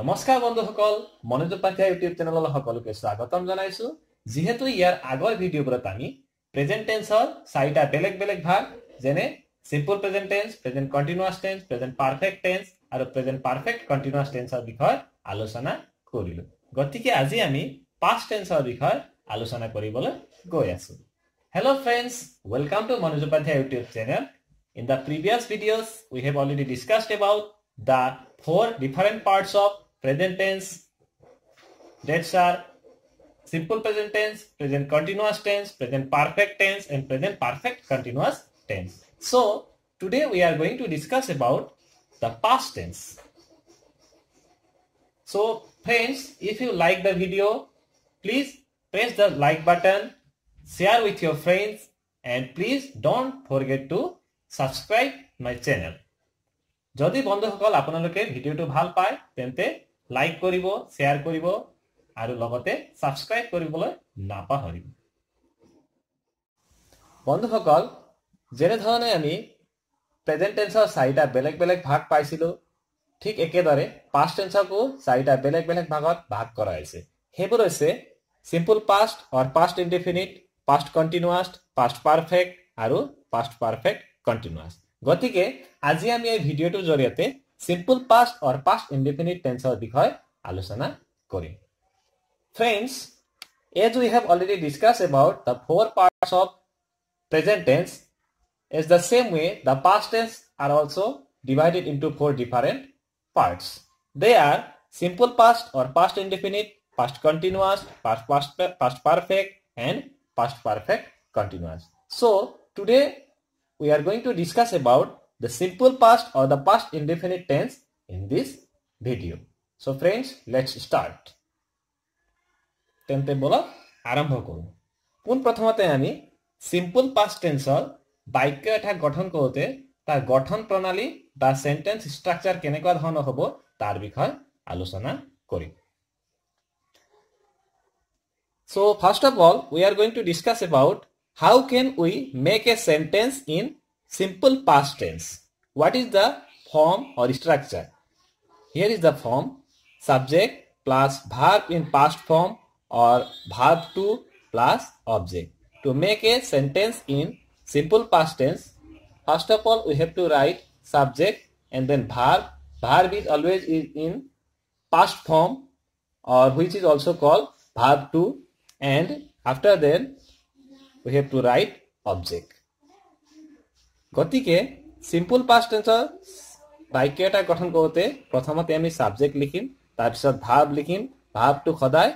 নমস্কাৰ বন্ধুসকল মনোজ উপাধ্যায় ইউটিউব চেনেললৈ সকলোকে স্বাগতম জনাইছো যিহেতু ইয়াৰ আগৰ ভিডিঅ'বোৰত আমি প্ৰেজেণ্ট টেঞ্চৰ চাৰিটা বেলেগ বেলেগ ভাগ যেনে simple present tense present continuous tense present perfect tense আৰু প্ৰেজেণ্ট পাৰ্ফেক্ট কণ্টিনিউৱাছ টেঞ্চৰ বিষয়ে আলোচনা কৰিলো গতিকে আজি আমি পাষ্ট টেন্সৰ বিষয়ে আলোচনা কৰিবলৈ গৈ আছো hello' friends welcome to Manoj Upadhyay YouTube channel in the previous video' we have already discussed about the four different parts of present tense, dates are simple present tense, present continuous tense, present perfect tense and present perfect continuous tense. So today we are going to discuss about the past tense. So friends, if you like the video, please press the like button, share with your friends and please don't forget to subscribe my channel. যদি বন্ধুসকল আপোনালোকে ভিডিঅ'টো ভাল পায় তেন্তে like কৰিব share কৰিব আৰু লগতে ছাবস্ক্ৰাইব কৰিবলৈ নাপাহৰিব বন্ধুসকল যেনেধৰণে আমি প্ৰেজেণ্ট টেঞ্চৰ চাৰিটা বেলেগ বেলেগ ভাগ পাইছিলোঁ ঠিক একেদৰে পাষ্ট টেঞ্চকো চাৰিটা বেলেগ বেলেগ ভাগত ভাগ কৰা হৈছে সেইবোৰ হৈছে simple past or past indefinite past continuous past perfect আৰু পাষ্ট পাৰফেক্ট কণ্টিনিউৱাষ্ট গতিকে আজি আমি এই ভিডিঅ'টোৰ জৰিয়তে Simple past or past indefinite টেন্সৰ বিষয়ে আলোচনা kori. Friends, as we have already discussed about the four parts of present tense is the same way the past tense are also divided into four different parts. They are simple past or past indefinite, past continuous, past past, past perfect and past perfect continuous. So today we are going to discuss about the simple past or the past indefinite tense in this video. So friends, let's start. Tente bola, arambho koru. Pun prathamate ami simple past tense or টেন্সর বাক্য gathan korte tar gathan pranali ba sentence structure kene kwa dhono hobo tar বিষয়ে আলোচনা kori. So first of all, we are going to discuss about how can we make a sentence in Simple past tense. What is the form or structure? Here is the form. Subject plus verb in past form or verb to plus object. To make a sentence in simple past tense, first of all we have to write subject and then verb. Verb is always in past form or which is also called verb to and after then we have to write object. গতিকে simple past টেঞ্চৰ বাক্য এটা গঠন কৰোঁতে প্ৰথমতে আমি subject লিখিম তাৰপিছত ভাৱ লিখিম ভাৱটো সদায়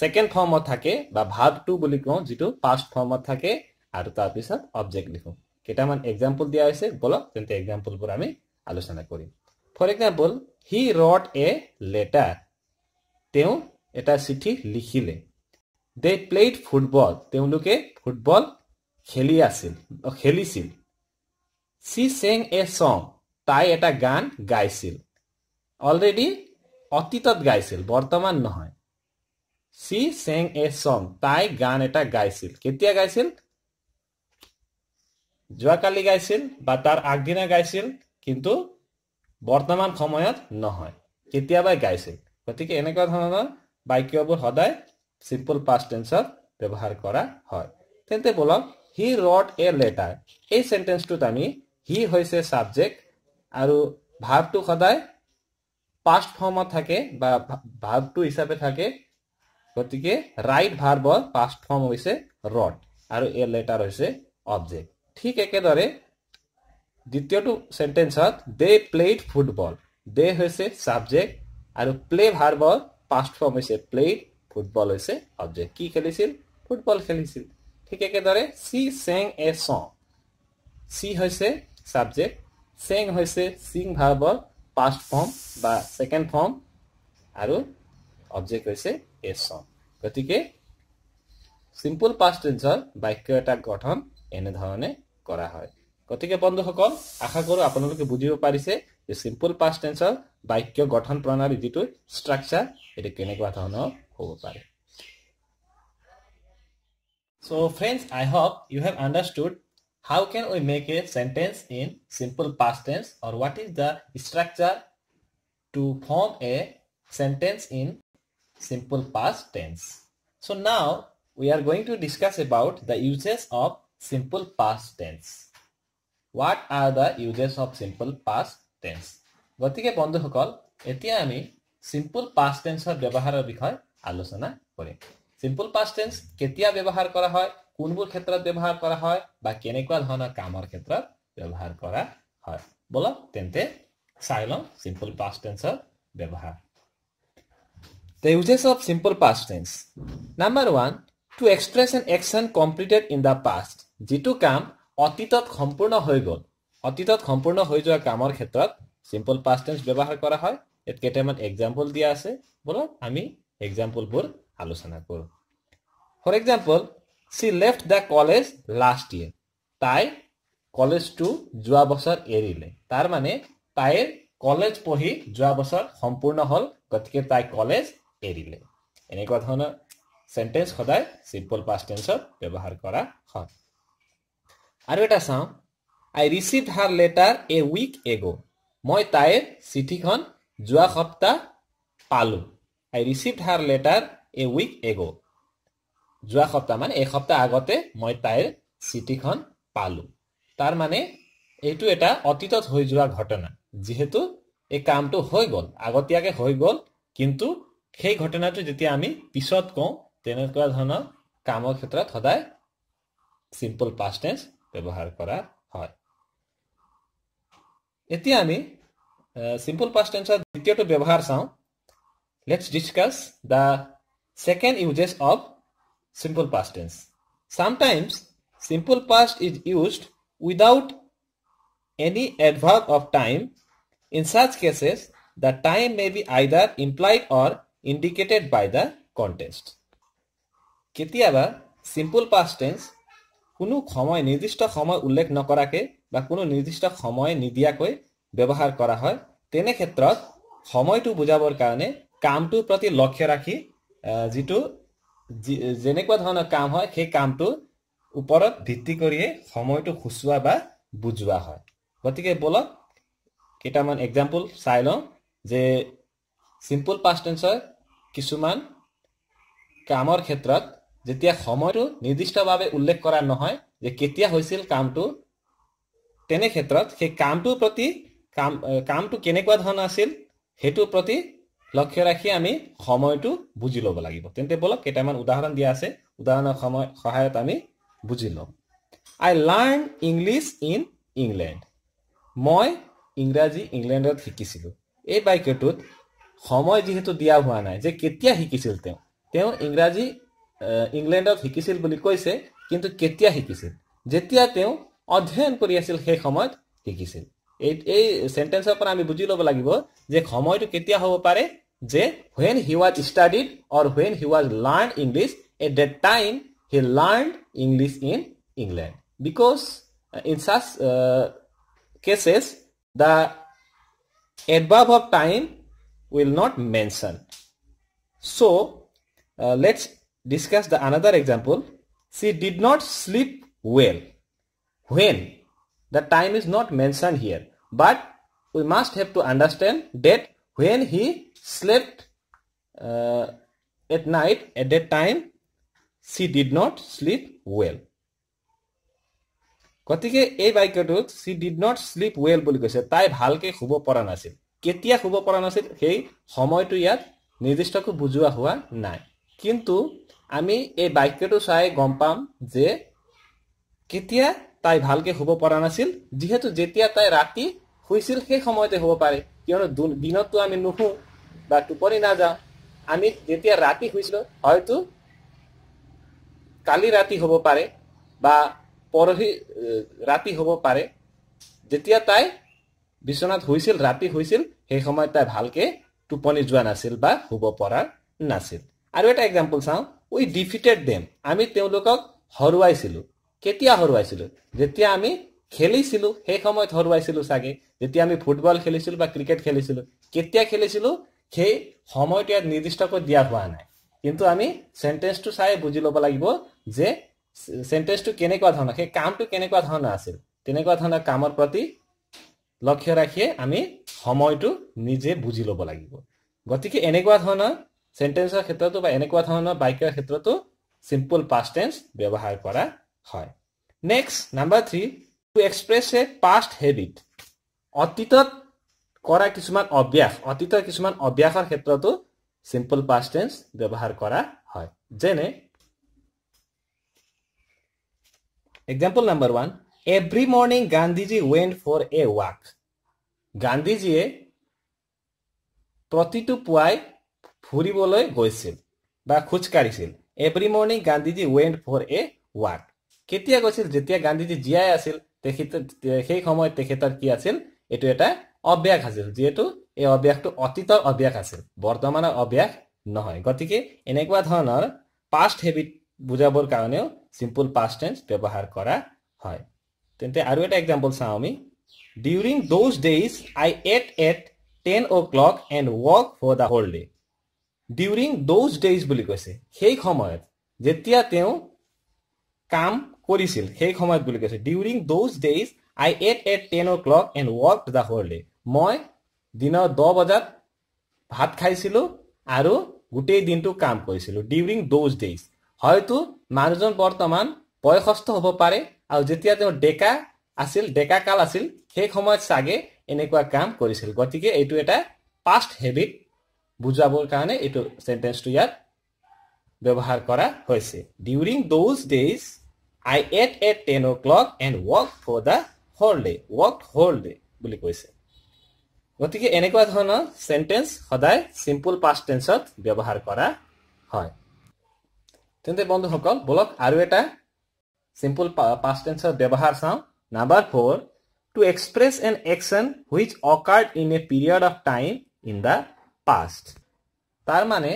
ছেকেণ্ড ফৰ্মত থাকে বা ভাৱটো বুলি কওঁ যিটো পাষ্ট ফৰ্মত থাকে আৰু তাৰপিছত অবজেক্ট লিখোঁ কেইটামান এক্সাম্পল দিয়া হৈছে বলক তেন্তে এক্সাম্পলবোৰ আমি আলোচনা কৰিম for example he wrote a letter তেওঁ এটা চিঠি লিখিলে দে প্লেইড ফুটবল তেওঁলোকে ফুটবল খেলি আছিল খেলিছিল চি চেং এ চং তাই এটা গান গাইছিল অলৰেডি অতীতত গাইছিল বৰ্তমান নহয় চি চেং এ চং তাই গান এটা গাইছিল কেতিয়া গাইছিল যোৱাকালি গাইছিল বা তাৰ আগদিনা গাইছিল কিন্তু বৰ্তমান সময়ত নহয় কেতিয়াবাই গাইছিল গতিকে এনেকুৱা ধৰণৰ বাক্যবোৰ সদায় চিম্পল পাষ্ট টেঞ্চত ব্যৱহাৰ কৰা হয় তেন্তে block he wrote a letter এই চেণ্টেঞ্চটোত আমি হি হৈছে সাবজেক্ট আৰু ভাৱটো সদায় পাষ্ট ফৰ্মত থাকে বা ভাৱটো হিচাপে থাকে গতিকে ৰাইট ভাৰ্বৰ পাষ্ট ফৰ্ম হৈছে ৰট আৰু এ লেটাৰ হৈছে অবজেক্ট ঠিক একেদৰে দ্বিতীয়টো চেণ্টেঞ্চত দে প্লেইড ফুটবল দে হৈছে ছাবজেক্ট আৰু প্লে ভাৰ্বৰ পাষ্ট ফৰ্ম হৈছে প্লেইড ফুটবল হৈছে অবজেক্ট কি খেলিছিল ফুটবল খেলিছিল ঠিক একেদৰে চি চেং এ চি হৈছে subject. Sing is sing verb past form by second form. Aru object is a song. Gotike simple past tense by Kyota got on in the Korahoi. Gotike Pondo Hokon, Ahakoro, Apanoki Budio Parise, the simple past tense by Kyo got on pronoun with the structure, it a Kenegatano, Hopari. So friends, I hope you have understood how can we make a sentence in simple past tense or what is the structure to form a sentence in simple past tense so now we are going to discuss about the uses of simple past tense what are the uses of simple past tense গতিকে বন্ধুসকল এতিয়া আমি simple past tense ব্যৱহাৰৰ বিষয়ে আলোচনা কৰিম simple past tense কেতিয়া ব্যৱহাৰ কৰা হয় কোনবোৰ ক্ষেত্ৰত ব্যৱহাৰ কৰা হয় বা কেনেকুৱা ধৰণৰ কামৰ ক্ষেত্ৰত ব্যৱহাৰ কৰা হয় বলক তেন্তে চাই লওঁ চিম্পল পাষ্ট টেন্সৰ ব্যৱহাৰ the uses of simple past tense number one to express an action completed in the past যিটো কাম অতীতত সম্পূৰ্ণ হৈ গ'ল অতীতত সম্পূৰ্ণ হৈ যোৱা কামৰ ক্ষেত্ৰত চিম্পল পাষ্ট টেন্স ব্যৱহাৰ কৰা হয় ইয়াত কেইটামান এক্সাম্পল দিয়া আছে বলক আমি এক্সাম্পলবোৰ আলোচনা কৰোঁ for example she left the college last year তাই কলেজটো যোৱা বছৰ এৰিলে তাৰ মানে তাইৰ কলেজ পঢ়ি যোৱা বছৰ সম্পূৰ্ণ হ'ল গতিকে তাই কলেজ এৰিলে এনেকুৱা ধৰণৰ চেণ্টেঞ্চ সদায় চিম্পল পাষ্ট টেঞ্চত ব্যৱহাৰ কৰা হয় আৰু এটা চাওঁ I receive her letter a week ago' মই তাইৰ চিঠিখন যোৱা সপ্তাহ পালোঁ I receive her letter a week ago' যোৱা সপ্তাহ মানে এসপ্তাহ আগতে মই তাইৰ চিঠিখন পালো তাৰ মানে এইটো এটা অতীতত হৈ যোৱা ঘটনা যিহেতু এই কামটো হৈ গ'ল আগতীয়াকে হৈ গ'ল কিন্তু সেই ঘটনাটো যেতিয়া আমি পিছত কওঁ তেনেকুৱা ধৰণৰ কামৰ ক্ষেত্ৰত সদায় চিম্পল পাষ্টেঞ্চ ব্যৱহাৰ কৰা হয় এতিয়া আমি চিম্পল পাষ্টেঞ্চৰ দ্বিতীয়টো ব্যৱহাৰ চাওঁ let's discuss the second uses of simple past tense. Sometimes simple past is used without any adverb of time. In such cases, the time may be either implied or indicated by the context. কেতিয়াবা simple past tense কোনো সময় নিৰ্দিষ্ট সময় উল্লেখ নকৰাকে বা কোনো নিৰ্দিষ্ট সময় নিদিয়াকৈ ব্যৱহাৰ কৰা হয় তেনে ক্ষেত্ৰত সময়টো বুজাবৰ কাৰণে কামটোৰ প্ৰতি লক্ষ্য ৰাখি যিটো যেনেকুৱা ধৰণৰ কাম হয় সেই কামটো ওপৰত ভিত্তি কৰিয়ে সময়টো খুচুৱা বা বুজোৱা হয় গতিকে বলক কেইটামান এক্সাম্পল চাই লওঁ যে চিম্পল পাষ্টেঞ্চৰ কিছুমান কামৰ ক্ষেত্ৰত যেতিয়া সময়টো নিৰ্দিষ্টভাৱে উল্লেখ কৰা নহয় যে কেতিয়া হৈছিল কামটো তেনে ক্ষেত্ৰত সেই কামটোৰ প্ৰতি কাম কামটো কেনেকুৱা ধৰণৰ আছিল সেইটোৰ প্ৰতি লক্ষ্য ৰাখি আমি সময়টো বুজি ল'ব লাগিব তেন্তে বোলক কেইটামান উদাহৰণ দিয়া আছে উদাহৰণৰ সময় সহায়ত আমি বুজি ল'ম I learn English in England মই ইংৰাজী ইংলেণ্ডত শিকিছিলোঁ এই বাক্যটোত সময় যিহেতু দিয়া হোৱা নাই যে কেতিয়া শিকিছিল তেওঁ তেওঁ ইংৰাজী ইংলেণ্ডত শিকিছিল বুলি কৈছে কিন্তু কেতিয়া শিকিছিল যেতিয়া তেওঁ অধ্যয়ন কৰি আছিল সেই সময়ত শিকিছিল এই এই চেণ্টেঞ্চৰ পৰা আমি বুজি ল'ব লাগিব যে সময়টো কেতিয়া হ'ব পাৰে যে when he was studied or when he was learned English at that time he learned English in England because uh, in such uh, cases the adverb of time will not mention so uh, let's discuss the another example she did not sleep well when the time is not mentioned here but we must have to understand that when he slept uh, at night at that time she did not sleep well গতিকে এই বাক্যটোত she did not sleep well বুলি কৈছে তাই ভালকৈ শুব পৰা নাছিল কেতিয়া শুব পৰা নাছিল সেই সময়টো ইয়াত নিৰ্দিষ্টকৈ বুজোৱা হোৱা নাই কিন্তু আমি এই বাক্যটো চাই গম পাম যে কেতিয়া তাই ভালকৈ শুব পৰা নাছিল যিহেতু যেতিয়া তাই ৰাতি শুইছিল সেই সময়তে হ'ব পাৰে কিয়নো দিনতো আমি নুশু বা টোপনি নাযাওঁ আমি যেতিয়া ৰাতি শুইছিলো হয়তো কালি ৰাতি হ'ব পাৰে বা পৰহি ৰাতি হ'ব পাৰে যেতিয়া তাই বিচনাত শুইছিল ৰাতি শুইছিল সেই সময়ত তাই ভালকে টোপনি যোৱা নাছিল বা শুব পৰা নাছিল আৰু এটা এক্সাম্পল চাওঁ উই ডিফিটেড ডেম আমি তেওঁলোকক হৰুৱাইছিলো কেতিয়া হৰুৱাইছিলো যেতিয়া আমি খেলিছিলোঁ সেই সময়ত হৰুৱাইছিলোঁ চাগে যেতিয়া আমি ফুটবল খেলিছিলোঁ বা ক্ৰিকেট খেলিছিলো কেতিয়া খেলিছিলো সেই সময়টো ইয়াত নিৰ্দিষ্টকৈ দিয়া হোৱা নাই কিন্তু আমি চেণ্টেঞ্চটো চাই বুজি ল'ব লাগিব যে চেণ্টেঞ্চটো কেনেকুৱা ধৰণৰ সেই কামটো কেনেকুৱা ধৰণৰ আছিল তেনেকুৱা ধৰণৰ কামৰ প্ৰতি লক্ষ্য ৰাখিয়ে আমি সময়টো নিজে বুজি ল'ব লাগিব গতিকে এনেকুৱা ধৰণৰ চেণ্টেঞ্চৰ ক্ষেত্ৰতো বা এনেকুৱা ধৰণৰ বাক্যৰ ক্ষেত্ৰতো চিম্পুল পাষ্ট টেন্স ব্যৱহাৰ কৰা হয় next number three to express a past habit অতীতত কৰা কিছুমান অভ্যাস অতীতৰ কিছুমান অভ্যাসৰ ক্ষেত্ৰতো চিম্পল পাষ্ট টেন্স ব্যৱহাৰ কৰা হয় যেনে example number one every morning Gandhiji went for a walk গান্ধীজীয়ে প্ৰতিটো পুৱাই ফুৰিবলৈ গৈছিল বা কাঢ়িছিল every morning Gandhiji went for a walk কেতিয়া গৈছিল যেতিয়া গান্ধীজী জীয়াই আছিল তেখেতে সেই সময়ত তেখেতৰ কি আছিল এইটো এটা অভ্যাস আছিল যিহেতু এই অভ্যাসটো অতীতৰ অভ্যাস আছিল বৰ্তমানৰ অভ্যাস নহয় গতিকে এনেকুৱা ধৰণৰ পাষ্ট হেবিট বুজাবৰ কাৰণেও চিম্পুল পাষ্ট টেঞ্চ ব্যৱহাৰ কৰা হয় তেন্তে আৰু এটা এক্সাম্পল চাওঁ আমি during those days I ate at ten o'clock and work for the whole day during those days বুলি কৈছে সেই সময়ত যেতিয়া তেওঁ কাম কৰিছিল সেই সময়ত বুলি কৈছে during those days I ate at ten o'clock and work the হৰ্লি মই দিনৰ দহ বজাত ভাত খাইছিলো আৰু গোটেই দিনটো কাম কৰিছিলো ডিউৰিং দ'জ ডেইজ হয়তো মানুহজন বৰ্তমান বয়সস্থ হ'ব পাৰে আৰু যেতিয়া তেওঁ ডেকা আছিল ডেকা কাল আছিল সেই সময়ত চাগে এনেকুৱা কাম কৰিছিল গতিকে এইটো এটা পাষ্ট হেবিট বুজাবৰ কাৰণে এইটো চেণ্টেঞ্চটো ইয়াত ব্যৱহাৰ কৰা হৈছে during those days I ate at 10 o'clock and worked for the whole day. Worked whole day. বুলি কৈছে গতিকে এনেকুৱা ধৰণৰ চেণ্টেন্স সদায় চিম্পুল পাষ্ট টেঞ্চত ব্যৱহাৰ কৰা হয় তেন্তে বন্ধুসকল বোলক আৰু এটা চিম্পুল পাষ্ট টেঞ্চত ব্যৱহাৰ চাওঁ number four to express an action which occurred in a period of time in the past তাৰমানে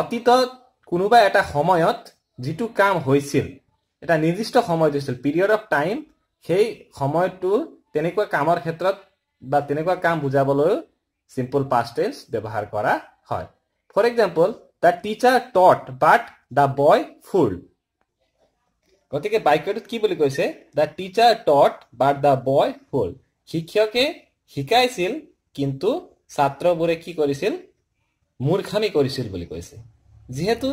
অতীতত কোনোবা এটা সময়ত যিটো কাম হৈছিল এটা নিৰ্দিষ্ট সময় দিছিল পিৰিয়ড অফ টাইম সেই সময়টো তেনেকুৱা কামৰ ক্ষেত্ৰত বা তেনেকুৱা কাম বুজাবলৈও চিম্পল পাষ্টেজ ব্যৱহাৰ কৰা হয় for example the teacher taught but the boy fool গতিকে বাক্যটোত কি বুলি কৈছে the teacher taught but the boy fool শিক্ষকে শিকাইছিল কিন্তু ছাত্ৰবোৰে কি কৰিছিল মূৰ্খামি কৰিছিল বুলি কৈছে যিহেতু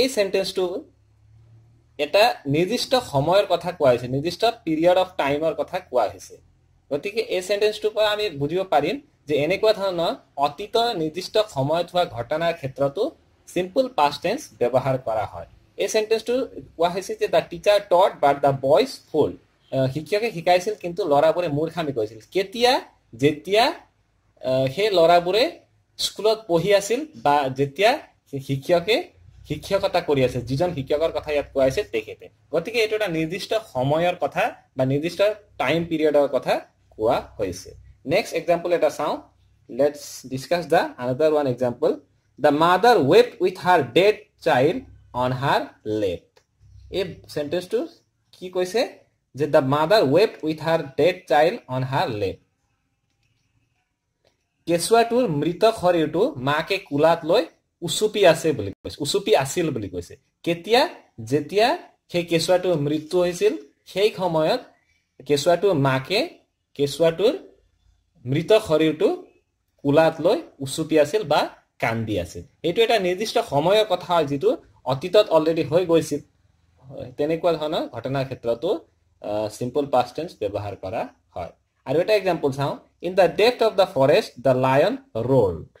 এই চেণ্টেঞ্চটো এটা নির্দিষ্ট সময়ৰ কথা কোৱা হৈছে নিৰ্দিষ্ট পিৰিয়ড অফ টাইমৰ কথা কোৱা হৈছে গতিকে এই চেণ্টেঞ্চটোৰ পৰা আমি বুজিব পাৰিম যে এনেকুৱা ধৰণৰ অতীতৰ নিৰ্দিষ্ট সময়ত হোৱা ঘটনাৰ ক্ষেত্ৰতো চিম্পল পাষ্ট টেন্স ব্যৱহাৰ কৰা হয় এই চেণ্টেন্সটো কোৱা হৈছে যে the teacher taught but the boys fool শিক্ষকে শিকাইছিল কিন্তু ল'ৰাবোৰে মূৰ্খামি কৈছিল কেতিয়া যেতিয়া সেই ল'ৰাবোৰে স্কুলত পঢ়ি আছিল বা যেতিয়া শিক্ষকে শিক্ষকতা কৰি আছে যিজন শিক্ষকৰ কথা ইয়াত কোৱা তেখেতে গতিকে এইটো এটা নিৰ্দিষ্ট সময়ৰ কথা বা নিৰ্দিষ্ট টাইম পিৰিয়ডৰ কথা কোৱা হৈছে নেক্সট এক্সাম্পল এটা চাওঁ let's discuss the another one example the mother wept with her dead child on her lap এই চেণ্টেঞ্চটো কি কৈছে যে দ্য মাদাৰ ৱেপ with her dead child on her lap কেঁচুৱাটোৰ মৃত শৰীৰটো মাকে কোলাত লৈ উচুপি আছে বুলি কৈছে উচুপি আছিল বুলি কৈছে কেতিয়া যেতিয়া সেই কেঁচুৱাটোৰ মৃত্যু হৈছিল সেই সময়ত কেঁচুৱাটোৰ মাকে কেঁচুৱাটোৰ মৃত শৰীৰটো কোলাত লৈ উচুপি আছিল বা কান্দি আছিল সেইটো এটা নিৰ্দিষ্ট সময়ৰ কথা হয় যিটো অতীতত অলৰেডি হৈ গৈছিল তেনেকুৱা ধৰণৰ ঘটনাৰ ক্ষেত্ৰতো চিম্পল পাষ্ট টেঞ্চ ব্যৱহাৰ কৰা হয় আৰু এটা এক্সাম্পল চাওঁ in the depth of the forest the lion roared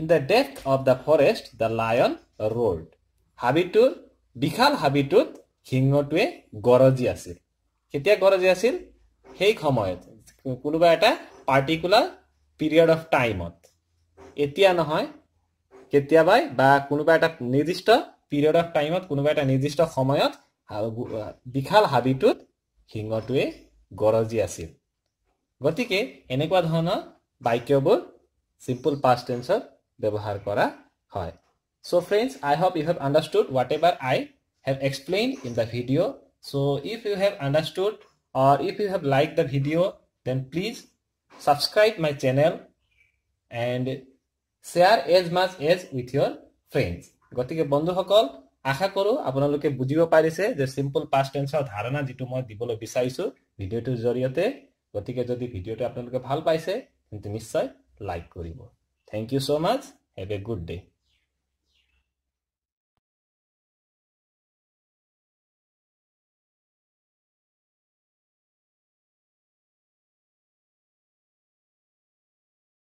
in the depth of the forest the lion roared habitur bikhal habitut hingotue goroji asil ketia goroji asil hei khomoyot kunuba eta particular period of time etia na hoy ketia bai ba kunuba eta nirdishto period of time ot kunuba eta nirdishto khomoyot bikhal habitut hingotue goroji asil গতিকে এনেকুৱা ধৰণৰ বাক্যবোৰ চিম্পুল past টেঞ্চৰ ব্যৱহাৰ কৰা হয় so' friends I have you have understood whatever I have explain in the video' so' if you have understood or if you have like the video' then please subscribe my channel and share as much as with your friends গতিকে বন্ধুসকল আশা কৰোঁ আপোনালোকে বুজিব পাৰিছে যে simple past টেন্সৰ ধাৰণা যিটো মই দিবলৈ বিচাৰিছোঁ ভিডিঅ'টোৰ জৰিয়তে গতিকে যদি ভিডিঅ'টো আপোনালোকে ভাল পাইছে তেন্তে নিশ্চয় লাইক কৰিব Thank you so much. Have a good day.